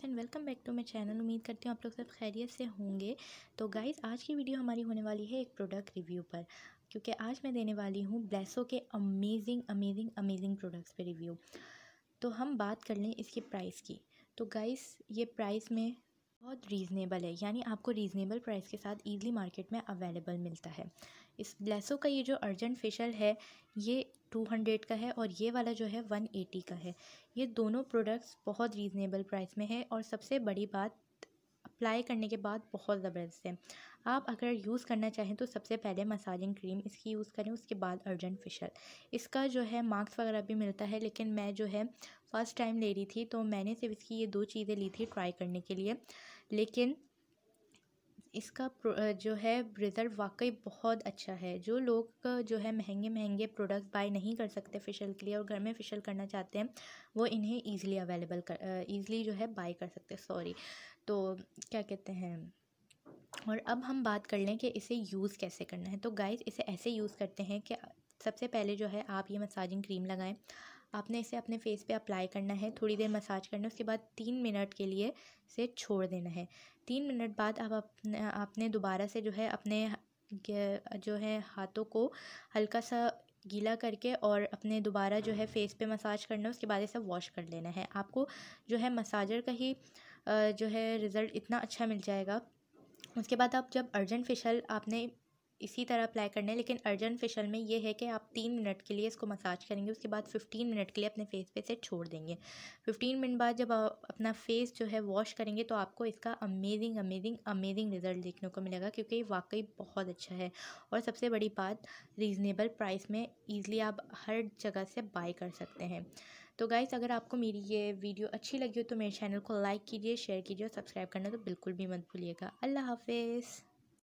guys and welcome back to my channel उम्मीद करती हूँ आप लोग सब खैरियत से होंगे तो गाइस आज की वीडियो हमारी होने वाली है एक प्रोडक्ट रिव्यू पर क्योंकि आज मैं देने वाली हूँ ब्लैसो के अमेजिंग अमेजिंग अमेजिंग प्रोडक्ट्स पे रिव्यू तो हम बात कर लें इसकी प्राइस की तो गाइस ये प्राइस में बहुत रीज़नेबल है यानी आपको रीज़नेबल प्राइस के साथ ईज़िली मार्केट में अवेलेबल मिलता है इस ब्लैसो का ये जो अर्जेंट फेशल है ये टू हंड्रेड का है और ये वाला जो है वन एटी का है ये दोनों प्रोडक्ट्स बहुत रीज़नेबल प्राइस में है और सबसे बड़ी बात अप्लाई करने के बाद बहुत ज़बरदस्त है आप अगर यूज़ करना चाहें तो सबसे पहले मसाजिंग क्रीम इसकी यूज़ करें उसके बाद अर्जेंट फेशियल इसका जो है मार्क्स वगैरह भी मिलता है लेकिन मैं जो है फ़र्स्ट टाइम ले रही थी तो मैंने सिर्फ इसकी ये दो चीज़ें ली थी ट्राई करने के लिए लेकिन इसका जो है रिज़ल्ट वाकई बहुत अच्छा है जो लोग जो है महंगे महंगे प्रोडक्ट बाय नहीं कर सकते फ़ेशियल के लिए और घर में फ़ेशियल करना चाहते हैं वो इन्हें ईज़िली अवेलेबल कर ईज़िली जो है बाय कर सकते हैं सॉरी तो क्या कहते हैं और अब हम बात कर लें कि इसे यूज़ कैसे करना है तो गाइज इसे ऐसे यूज़ करते हैं कि सबसे पहले जो है आप ये मसाजिंग क्रीम लगाएं आपने इसे अपने फेस पे अप्लाई करना है थोड़ी देर मसाज करना है उसके बाद तीन मिनट के लिए इसे छोड़ देना है तीन मिनट बाद आप अपने आपने दोबारा से जो है अपने जो है हाथों को हल्का सा गीला करके और अपने दोबारा जो है फेस पे मसाज करना है उसके बाद इसे वॉश कर लेना है आपको जो है मसाजर का ही जो है रिज़ल्ट इतना अच्छा मिल जाएगा उसके बाद आप जब अर्जेंट फेशियल आपने इसी तरह अप्लाई करना है लेकिन अर्जन फेशियल में ये है कि आप तीन मिनट के लिए इसको मसाज करेंगे उसके बाद फिफ्टीन मिनट के लिए अपने फेस पे से छोड़ देंगे फिफ्टीन मिनट बाद जब आप अपना फेस जो है वॉश करेंगे तो आपको इसका अमेजिंग अमेजिंग अमेजिंग रिज़ल्ट देखने को मिलेगा क्योंकि ये वाकई बहुत अच्छा है और सबसे बड़ी बात रीज़नेबल प्राइस में ईज़िली आप हर जगह से बाई कर सकते हैं तो गाइज़ अगर आपको मेरी ये वीडियो अच्छी लगी हो तो मेरे चैनल को लाइक कीजिए शेयर कीजिए और सब्सक्राइब करना तो बिल्कुल भी मत भूलिएगा अल्लाह हाफिज़